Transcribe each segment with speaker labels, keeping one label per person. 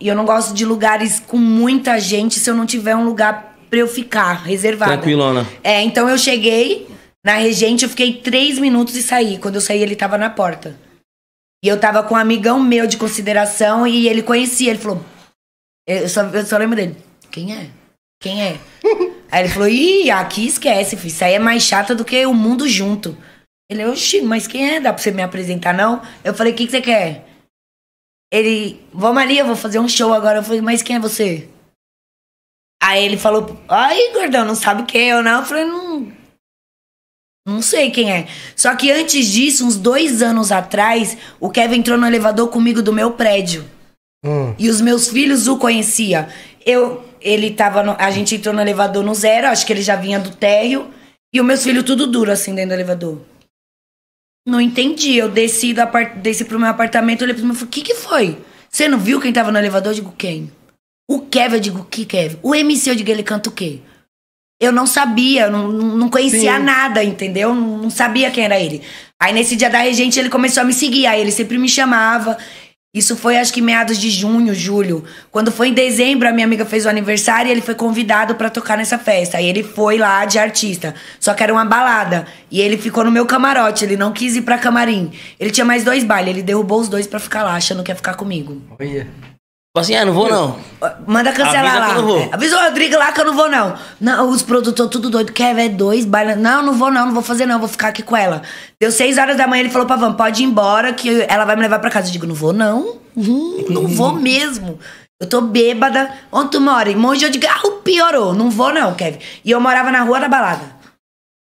Speaker 1: E eu não gosto de lugares com muita gente se eu não tiver um lugar pra eu ficar, reservado. Tranquilona. É, então eu cheguei na Regente, eu fiquei três minutos e saí. Quando eu saí, ele tava na porta. E eu tava com um amigão meu de consideração e ele conhecia. Ele falou. É, eu só, eu só lembro dele. Quem é? Quem é? Aí ele falou: ih, aqui esquece, filho. Isso aí é mais chata do que o mundo junto. Ele, oxi, mas quem é? Dá pra você me apresentar, não? Eu falei: o que, que você quer? Ele, vamos ali, eu vou fazer um show agora. Eu falei, mas quem é você? Aí ele falou, ai, gordão, não sabe quem é eu, não? Eu falei, não. Não sei quem é. Só que antes disso, uns dois anos atrás, o Kevin entrou no elevador comigo do meu prédio. Hum. E os meus filhos o conhecia. Eu, ele tava. No, a gente entrou no elevador no zero, acho que ele já vinha do térreo. E os meus filhos tudo duro, assim, dentro do elevador. Não entendi. Eu desci, do apart... desci pro meu apartamento, olhei pro meu e falei, o que que foi? Você não viu quem tava no elevador? Eu digo, quem? O Kevin, eu digo, que Kevin? O MC, eu digo, ele canta o quê? Eu não sabia, não, não conhecia Sim. nada, entendeu? Não, não sabia quem era ele. Aí nesse dia da regente ele começou a me seguir, aí ele sempre me chamava. Isso foi acho que meados de junho, julho. Quando foi em dezembro, a minha amiga fez o aniversário e ele foi convidado para tocar nessa festa. E ele foi lá de artista. Só que era uma balada. E ele ficou no meu camarote, ele não quis ir pra camarim. Ele tinha mais dois bailes, ele derrubou os dois para ficar lá, achando que ia ficar comigo. Olha assim, ah, não vou não. Manda cancelar Avisa lá. Que eu não vou. Avisa o Rodrigo lá que eu não vou não. Não, os produtores tudo doido, quer ver é dois baila. Não, não vou não, não vou fazer não, vou ficar aqui com ela. Deu seis horas da manhã, ele falou pra Van, pode ir embora que ela vai me levar pra casa. Eu digo, não vou não, hum, não vou mesmo. Eu tô bêbada. Onde tu mora? Em Monte de Garro ah, piorou. Não vou não, Kevin. E eu morava na rua da balada.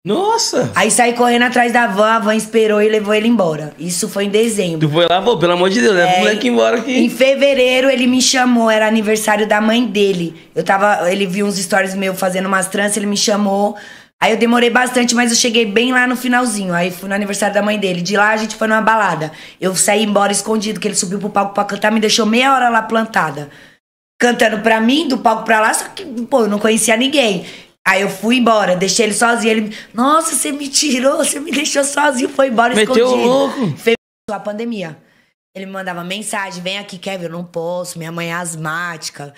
Speaker 1: Nossa! Aí saí correndo atrás da van, a van esperou e levou ele embora. Isso foi em dezembro. Tu foi lá, pô, pelo amor de Deus, leva é, o moleque embora aqui. Em fevereiro ele me chamou, era aniversário da mãe dele. Eu tava, ele viu uns stories meu fazendo umas tranças, ele me chamou. Aí eu demorei bastante, mas eu cheguei bem lá no finalzinho. Aí fui no aniversário da mãe dele. De lá a gente foi numa balada. Eu saí embora escondido, que ele subiu pro palco pra cantar, me deixou meia hora lá plantada cantando pra mim, do palco pra lá, só que, pô, eu não conhecia ninguém. Aí eu fui embora, deixei ele sozinho. Ele, nossa, você me tirou, você me deixou sozinho, foi embora Meteu escondido. louco. Fez a pandemia. Ele me mandava mensagem, vem aqui, Kevin, eu não posso, minha mãe é asmática.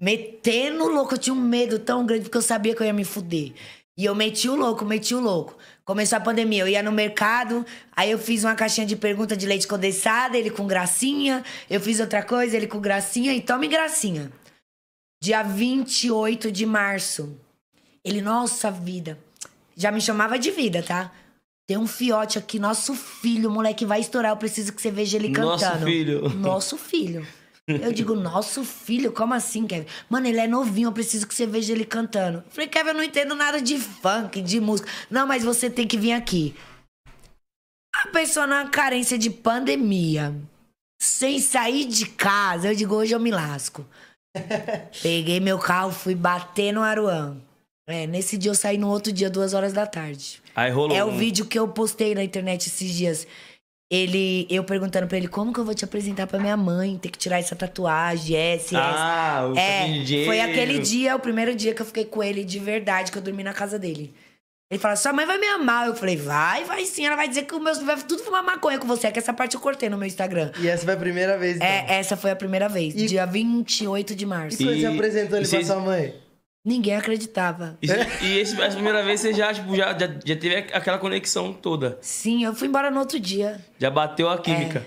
Speaker 1: Metendo louco, eu tinha um medo tão grande porque eu sabia que eu ia me fuder. E eu meti o louco, meti o louco. Começou a pandemia, eu ia no mercado, aí eu fiz uma caixinha de pergunta de leite condensada, ele com gracinha, eu fiz outra coisa, ele com gracinha, e tome gracinha. Dia 28 de março, ele, nossa vida. Já me chamava de vida, tá? Tem um fiote aqui, nosso filho, moleque vai estourar, eu preciso que você veja ele cantando. Nosso filho. Nosso filho. Eu digo, nosso filho, como assim, Kevin? Mano, ele é novinho, eu preciso que você veja ele cantando. Eu falei, Kevin, eu não entendo nada de funk, de música. Não, mas você tem que vir aqui. A pessoa na carência de pandemia, sem sair de casa, eu digo, hoje eu me lasco. Peguei meu carro, fui bater no Aruan. É, nesse dia eu saí no outro dia, duas horas da tarde. Aí rolou. É um... o vídeo que eu postei na internet esses dias. Ele, eu perguntando pra ele como que eu vou te apresentar pra minha mãe, ter que tirar essa tatuagem, é, S. É ah, o É, foi aquele dia, o primeiro dia que eu fiquei com ele de verdade, que eu dormi na casa dele. Ele fala, sua mãe vai me amar. Eu falei, vai, vai sim. Ela vai dizer que o meu vai tudo fumar maconha com você. É que essa parte eu cortei no meu Instagram. E essa foi a primeira vez, é, então. É, essa foi a primeira vez. E... Dia 28 de março. E quando você apresentou ele e pra cês... sua mãe? Ninguém acreditava. E, é. e esse, a primeira vez você já, tipo, já, já, já, teve aquela conexão toda. Sim, eu fui embora no outro dia. Já bateu a química.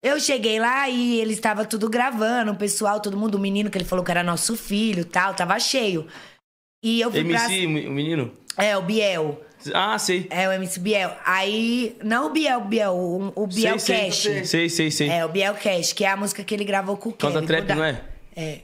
Speaker 1: É. Eu cheguei lá e ele estava tudo gravando, o pessoal, todo mundo, o menino que ele falou que era nosso filho tal, tava cheio. E eu fui MC, pra... o menino? É, o Biel. Ah, sei. É, o MC Biel. Aí, não o Biel, Biel, o, Biel sei, Cash. Sei, sei, sei, sei. É, o Biel Cash, que é a música que ele gravou com o Canta Kevin. Canta trap, da... não é? É.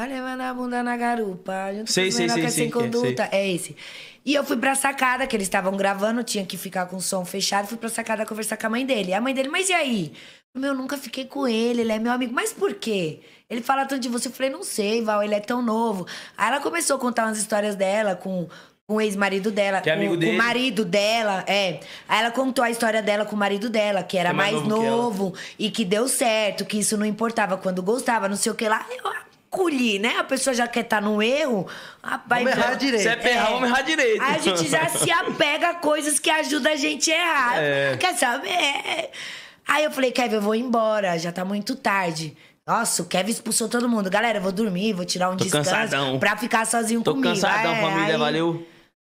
Speaker 1: Vai levando a bunda na garupa. Junto sei, com sei, sei, é sem conduta. É, é, esse. E eu fui pra sacada, que eles estavam gravando, tinha que ficar com o som fechado. Fui pra sacada conversar com a mãe dele. A mãe dele, mas e aí? Meu, eu nunca fiquei com ele, ele é meu amigo. Mas por quê? Ele fala tanto de você. Eu falei, não sei, Val, ele é tão novo. Aí ela começou a contar umas histórias dela com com o ex-marido dela. Que é amigo o, dele. O marido dela, é. Aí ela contou a história dela com o marido dela, que era é mais, mais, novo, novo que e que deu certo, que isso não importava quando gostava, não sei o que lá. Eu encolher, né? A pessoa já quer estar tá no erro. Rapaz, vamos errar então direito. Se é perrar, errar, é. vamos errar direito. Aí a gente já se apega a coisas que ajudam a gente a errar. É. Quer saber? É. Aí eu falei, Kevin, eu vou embora, já tá muito tarde. Nossa, o Kevin expulsou todo mundo. Galera, eu vou dormir, vou tirar um Tô descanso cansadão. pra ficar sozinho Tô comigo. Tô cansadão, aí, é, família, aí... valeu.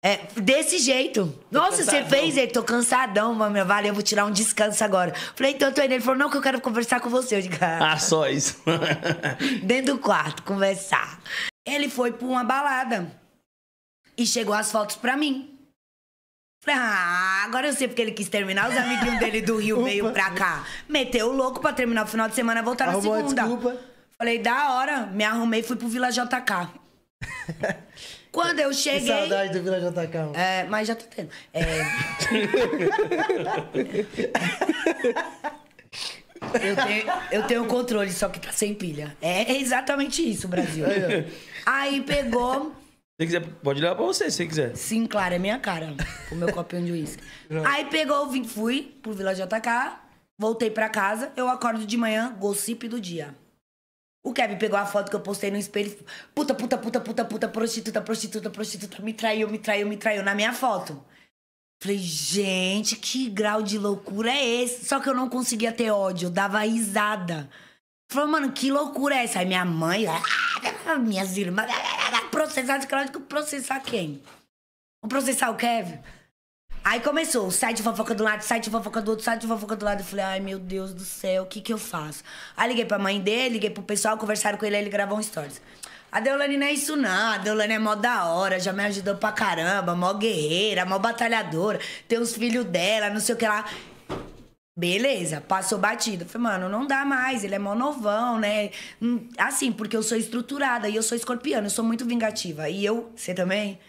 Speaker 1: É, desse jeito. Tô Nossa, cansadão. você fez ele, tô cansadão, mano. Vale, eu vou tirar um descanso agora. Falei, então eu tô indo. Ele falou, não, que eu quero conversar com você. Eu digo, ah, ah só isso. Dentro do quarto, conversar. Ele foi pra uma balada e chegou as fotos pra mim. Falei, ah, agora eu sei porque ele quis terminar. Os amiguinhos dele do Rio veio pra cá. Meteu o louco pra terminar o final de semana, voltar na segunda. Desculpa. Falei, da hora. Me arrumei e fui pro Vila JK. Quando eu cheguei. Que saudade do Vila JK. É, mas já tô tendo. É... eu, tenho, eu tenho controle, só que tá sem pilha. É, é exatamente isso, Brasil. Aí pegou. Se quiser, pode levar pra você, se quiser. Sim, claro, é minha cara. O meu copinho de uísque. Aí pegou, fui pro Vila JK, voltei pra casa, eu acordo de manhã, gossip do dia. O Kevin pegou a foto que eu postei no espelho. Puta, puta, puta, puta, puta, prostituta, prostituta, prostituta. Me traiu, me traiu, me traiu na minha foto. Falei, gente, que grau de loucura é esse? Só que eu não conseguia ter ódio, eu dava risada. Falei, mano, que loucura é essa? Aí minha mãe, ah, ah, minhas irmãs, ah, processar, claro que processar quem? Vou processar o Kevin? Aí começou, site de fofoca do lado, site de fofoca do outro, site de fofoca do lado. Eu falei, ai meu Deus do céu, o que que eu faço? Aí liguei pra mãe dele, liguei pro pessoal, conversaram com ele, aí ele gravou um stories. A Deolane não é isso, não. A Deolane é mó da hora, já me ajudou pra caramba, mó guerreira, mó batalhadora, tem os filhos dela, não sei o que lá. Beleza, passou batido. Falei, mano, não dá mais, ele é mó novão, né? Hum, assim, porque eu sou estruturada e eu sou escorpiana, eu sou muito vingativa. E eu, você também?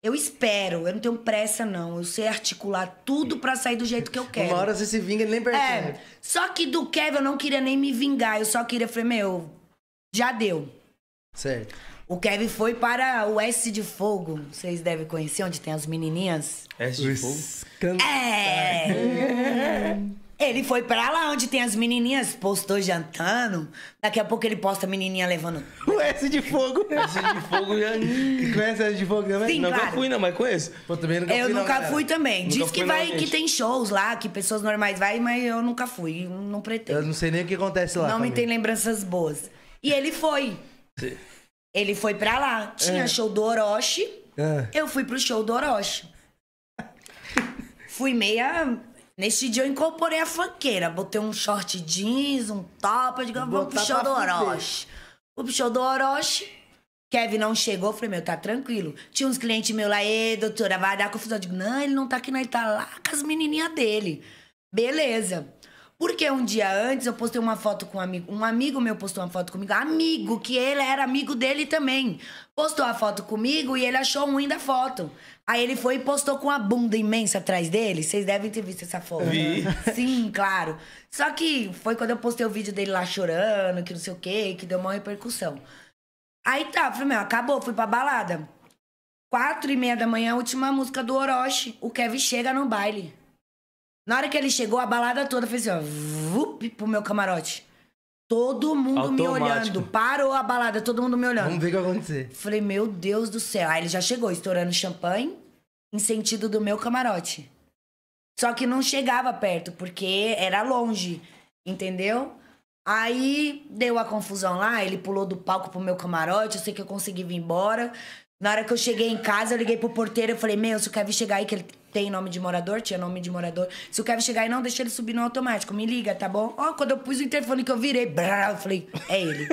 Speaker 1: Eu espero, eu não tenho pressa, não. Eu sei articular tudo para sair do jeito que eu quero. Uma hora você se vinga e nem percebe. É, só que do Kevin eu não queria nem me vingar. Eu só queria, eu falei, meu, já deu. Certo. O Kevin foi para o S de Fogo. Vocês devem conhecer, onde tem as menininhas. S de Fogo? É! Ele foi pra lá onde tem as menininhas, postou jantando. Daqui a pouco ele posta a menininha levando. O S de fogo. S de fogo já. Conhece S de fogo também? Sim, nunca claro. fui, não, mas conheço. Eu também nunca eu fui. nunca não, fui também. Nunca Diz que vai, que tem shows lá, que pessoas normais vai, mas eu nunca fui. Não pretendo. Eu não sei nem o que acontece lá. Não me mim. tem lembranças boas. E ele foi. Sim. Ele foi pra lá. Tinha é. show do Orochi. É. Eu fui pro show do Orochi. fui meia Nesse dia eu incorporei a fanqueira. Botei um short jeans, um top. Eu digo, ah, vamos pro show do Orochi. Fui pro show do Orochi. Kevin não chegou. Falei, meu, tá tranquilo. Tinha uns clientes meus lá, e doutora, vai dar confusão. Eu digo, não, ele não tá aqui, não. Ele tá lá com as menininhas dele. Beleza. Porque um dia antes eu postei uma foto com um amigo. Um amigo meu postou uma foto comigo. Amigo, que ele era amigo dele também. Postou a foto comigo e ele achou ruim da foto. Aí ele foi e postou com a bunda imensa atrás dele. Vocês devem ter visto essa foto. Vi. Sim, claro. Só que foi quando eu postei o vídeo dele lá chorando, que não sei o quê, que deu uma repercussão. Aí tá, falei, meu, acabou, fui pra balada. Quatro e meia da manhã, última música do Orochi. O Kevin chega no baile. Na hora que ele chegou, a balada toda fez assim, ó, vup, pro meu camarote. Todo mundo me olhando. Parou a balada, todo mundo me olhando. Vamos ver o que vai acontecer. Falei, meu Deus do céu. Aí ele já chegou estourando champanhe em sentido do meu camarote. Só que não chegava perto, porque era longe, entendeu? Aí deu a confusão lá, ele pulou do palco pro meu camarote, eu sei que eu consegui vir embora. Na hora que eu cheguei em casa, eu liguei pro porteiro e falei: Meu, se o Kevin chegar aí, que ele tem nome de morador, tinha nome de morador. Se o Kevin chegar aí, não, deixa ele subir no automático, me liga, tá bom? Ó, oh, quando eu pus o interfone que eu virei, brá, eu falei: É ele.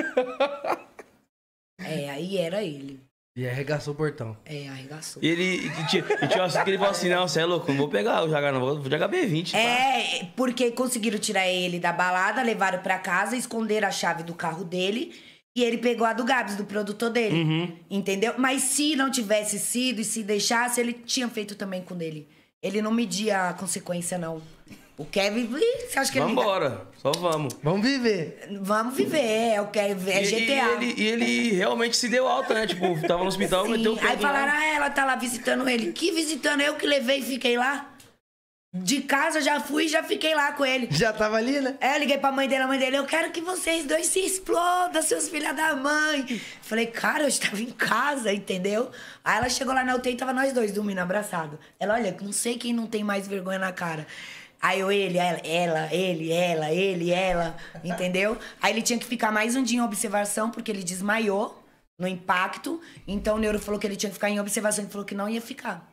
Speaker 1: é, aí era ele. E arregaçou o portão. É, arregaçou. E ele e tinha, e tinha que ele falou assim: não, você é louco, não vou pegar o Jaguar não, vou jogar B20. É, pá. porque conseguiram tirar ele da balada, levaram para casa, esconderam a chave do carro dele. E ele pegou a do Gabs, do produtor dele. Uhum. Entendeu? Mas se não tivesse sido e se deixasse, ele tinha feito também com dele. Ele não media a consequência, não. O Kevin, você acha que vamos ele. Vambora, só vamos. Vamos viver. Vamos viver, É o Kevin. É GTA. E ele, e ele realmente se deu alta, né? Tipo, tava no hospital, Sim. meteu o Aí falaram, ah, ela tá lá visitando ele. Que visitando? Eu que levei e fiquei lá. De casa já fui e já fiquei lá com ele. Já tava ali, né? É, liguei pra mãe dele, a mãe dele, eu quero que vocês dois se explodam, seus filhos da mãe. Falei, cara, eu estava em casa, entendeu? Aí ela chegou lá na UTI, tava nós dois dormindo abraçado. Ela, olha, não sei quem não tem mais vergonha na cara. Aí eu, ele, ela, ela, ele, ela, ele, ela, entendeu? Aí ele tinha que ficar mais um dia em observação, porque ele desmaiou no impacto. Então o neuro falou que ele tinha que ficar em observação, ele falou que não ia ficar.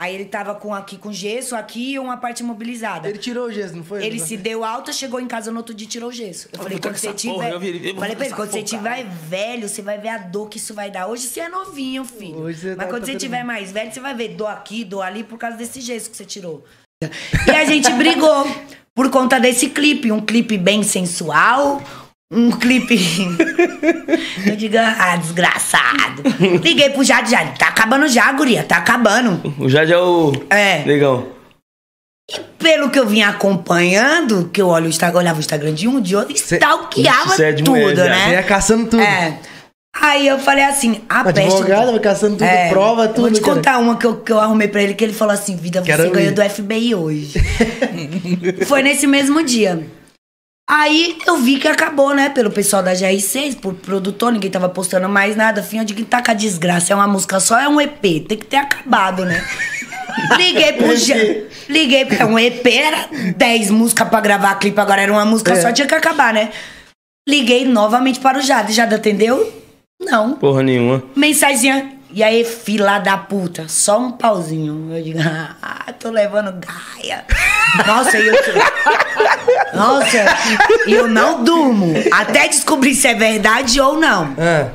Speaker 1: Aí ele tava com aqui com gesso, aqui e uma parte imobilizada. Ele tirou o gesso, não foi? Ele se deu alta, chegou em casa no outro dia e tirou o gesso. Eu, eu falei, quando você tiver. eu vi, eu falei pra ele, quando você tiver velho, você vai ver a dor que isso vai dar. Hoje você é novinho, filho. Hoje você Mas tá quando tá você tiver mais velho, você vai ver dor aqui, dor ali por causa desse gesso que você tirou. E a gente brigou por conta desse clipe. Um clipe bem sensual, um clipe. Eu digo, ah, desgraçado. Liguei pro Jade, Jade, tá acabando já, guria, tá acabando. O Jade é o. É. Legal. E pelo que eu vinha acompanhando, que eu olho o Instagram, olhava o Instagram de um, de outro, stalkeava Cê, é de tudo, mulher, né? Vinha caçando tudo. É. Aí eu falei assim, a Advogada, peste. Advogada, vai então. caçando tudo, é, prova tudo. Vou te contar uma que eu, que eu arrumei pra ele, que ele falou assim: Vida, você Quero ganhou ir. do FBI hoje. Foi nesse mesmo dia. Aí eu vi que acabou, né? Pelo pessoal da GR6, por produtor, ninguém tava postando mais nada. Fim, eu digo, tá com a desgraça, é uma música só, é um EP, tem que ter acabado, né? Liguei pro Jean. Liguei, porque é um EP era 10 músicas pra gravar clipe, agora era uma música é. só, tinha que acabar, né? Liguei novamente para o Jada. Jada atendeu? Não. Porra nenhuma. Mensazinha E aí, fila da puta, só um pauzinho. Eu digo, ah, tô levando gaia. Nossa, eu. Nossa, eu não durmo. Até descobrir se é verdade ou não. É.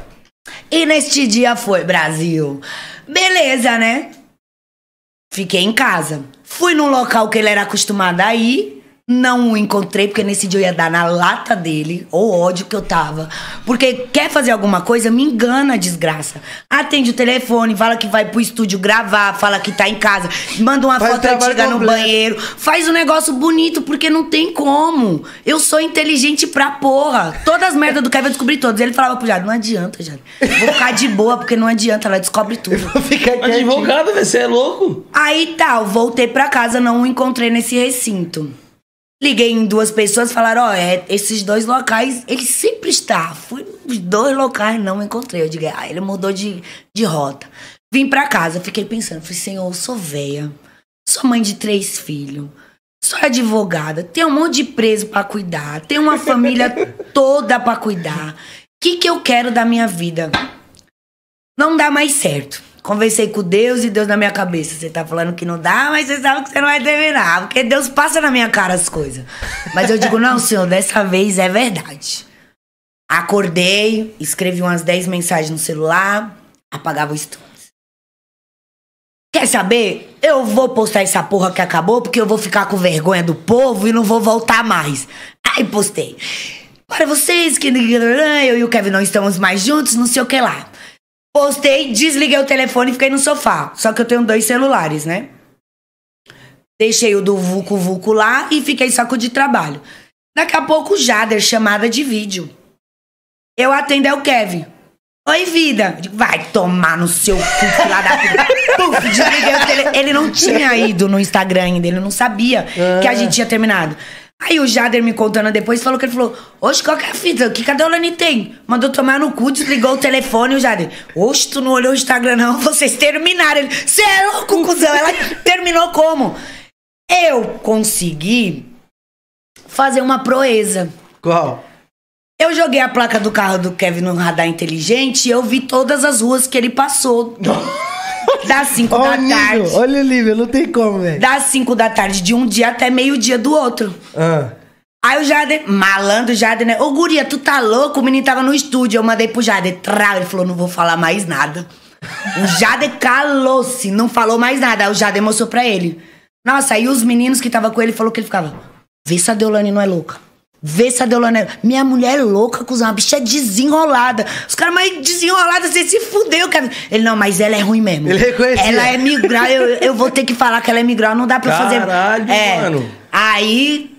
Speaker 1: E neste dia foi, Brasil. Beleza, né? Fiquei em casa. Fui num local que ele era acostumado a ir. Não o encontrei, porque nesse dia eu ia dar na lata dele, ou ódio que eu tava. Porque quer fazer alguma coisa, me engana, desgraça. Atende o telefone, fala que vai pro estúdio gravar, fala que tá em casa, manda uma faz foto antiga no banheiro, faz um negócio bonito, porque não tem como. Eu sou inteligente pra porra. Todas as merdas do Kevin eu descobri todas. Ele falava pro Jado, não adianta, Jado. Vou ficar de boa, porque não adianta, ela descobre tudo. Eu vou ficar Advogado, você é louco? Aí tal, tá, voltei pra casa, não o encontrei nesse recinto. Liguei em duas pessoas e falaram, ó, oh, é, esses dois locais, ele sempre está. Fui nos dois locais, não encontrei. Eu digo, ah, ele mudou de, de rota. Vim para casa, fiquei pensando, falei, senhor, eu sou veia, sou mãe de três filhos, sou advogada, tenho um monte de preso para cuidar, tenho uma família toda para cuidar. O que, que eu quero da minha vida? Não dá mais certo conversei com Deus e Deus na minha cabeça. Você tá falando que não dá, mas você sabe que você não vai terminar. Porque Deus passa na minha cara as coisas. Mas eu digo, não, senhor, dessa vez é verdade. Acordei, escrevi umas 10 mensagens no celular, apagava o stories. Quer saber? Eu vou postar essa porra que acabou, porque eu vou ficar com vergonha do povo e não vou voltar mais. Aí postei. Para vocês que eu e o Kevin não estamos mais juntos, não sei o que lá. Postei, desliguei o telefone e fiquei no sofá. Só que eu tenho dois celulares, né? Deixei o do Vucu Vucu lá e fiquei só com o de trabalho. Daqui a pouco, Jader, chamada de vídeo. Eu atendo é o Kevin. Oi, vida. Digo, vai tomar no seu cu lá da Puf, desliguei o telefone. Ele não tinha ido no Instagram ainda, ele não sabia ah. que a ah. gente tinha terminado. Aí o Jader me contando depois, falou que ele falou: Oxe, qual que é a fita? Que cadê o Lani tem? Mandou tomar no cu, desligou o telefone. O Jader: Oxe, tu não olhou o Instagram, não? Vocês terminaram. Ele: Você é louco, cuzão. Ela terminou como? Eu consegui fazer uma proeza. Qual? Eu joguei a placa do carro do Kevin no radar inteligente e eu vi todas as ruas que ele passou. Das 5 da nível, tarde. Olha o nível, não tem como, velho. Das 5 da tarde de um dia até meio-dia do outro. Ah. Aí o Jader, malandro Jader, né? Ô, guria, tu tá louco? O menino tava no estúdio. Eu mandei pro Jader, trau. Ele falou, não vou falar mais nada. O Jader calou-se, não falou mais nada. Aí o Jader mostrou pra ele. Nossa, aí os meninos que tava com ele falou que ele ficava, vê se a Deolane não é louca. Vê se a Deolane. É- Minha mulher é louca, cuzão. A bicha é desenrolada. Os caras, mas desenrolada, assim, você se fudeu, cara. Ele, não, mas ela é ruim mesmo. Ele é reconheceu. Ela é migral, eu, eu vou ter que falar que ela é migral, não dá pra Caralho, fazer. Caralho, é. mano. Aí,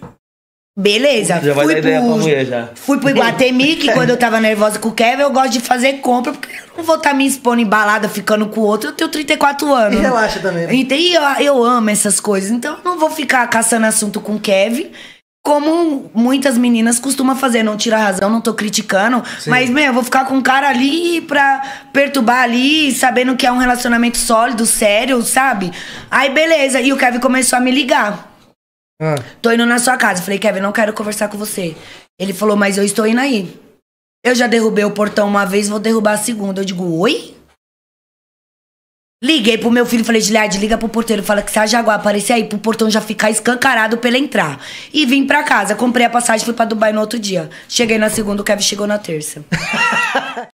Speaker 1: Beleza. Já fui vai dar pro, ideia pra mulher já. Fui pro Iguatemi, que quando eu tava nervosa com o Kevin, eu gosto de fazer compra, porque eu não vou estar tá me expondo em balada, ficando com o outro. Eu tenho 34 anos. E relaxa também. Né? E eu, eu amo essas coisas. Então eu não vou ficar caçando assunto com o Kevin como muitas meninas costumam fazer, não tira a razão, não tô criticando, Sim. mas, meu, eu vou ficar com um cara ali pra perturbar ali, sabendo que é um relacionamento sólido, sério, sabe? Aí, beleza. E o Kevin começou a me ligar. Ah. Tô indo na sua casa. Falei, Kevin, não quero conversar com você. Ele falou, mas eu estou indo aí. Eu já derrubei o portão uma vez, vou derrubar a segunda. Eu digo, oi? Liguei pro meu filho e falei, Giliard, liga pro porteiro, fala que se a Jaguar aparecer aí pro portão já ficar escancarado pra ele entrar. E vim pra casa, comprei a passagem, fui pra Dubai no outro dia. Cheguei na segunda, o Kevin chegou na terça.